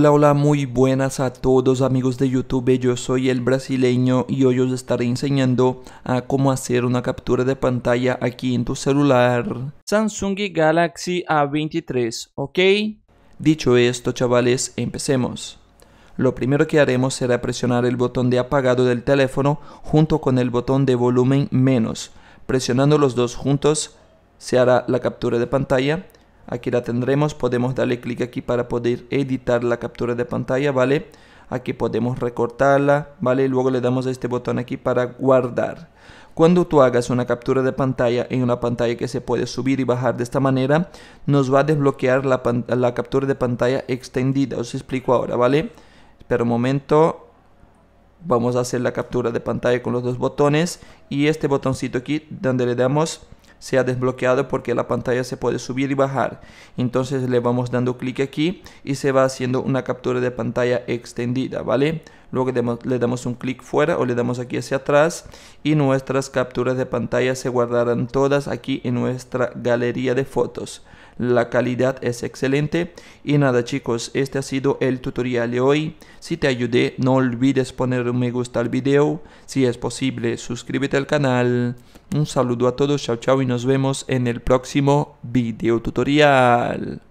Hola, hola, muy buenas a todos amigos de YouTube, yo soy el brasileño y hoy os estaré enseñando a cómo hacer una captura de pantalla aquí en tu celular Samsung Galaxy A23, ¿ok? Dicho esto chavales, empecemos. Lo primero que haremos será presionar el botón de apagado del teléfono junto con el botón de volumen menos. Presionando los dos juntos se hará la captura de pantalla Aquí la tendremos, podemos darle clic aquí para poder editar la captura de pantalla, ¿vale? Aquí podemos recortarla, ¿vale? luego le damos a este botón aquí para guardar. Cuando tú hagas una captura de pantalla en una pantalla que se puede subir y bajar de esta manera, nos va a desbloquear la, la captura de pantalla extendida. Os explico ahora, ¿vale? Espera un momento, vamos a hacer la captura de pantalla con los dos botones y este botoncito aquí donde le damos se ha desbloqueado porque la pantalla se puede subir y bajar. Entonces le vamos dando clic aquí y se va haciendo una captura de pantalla extendida, ¿vale? Luego le damos un clic fuera o le damos aquí hacia atrás y nuestras capturas de pantalla se guardarán todas aquí en nuestra galería de fotos. La calidad es excelente. Y nada chicos, este ha sido el tutorial de hoy. Si te ayudé, no olvides poner un me gusta al video. Si es posible, suscríbete al canal. Un saludo a todos, chao chao y nos vemos en el próximo video tutorial.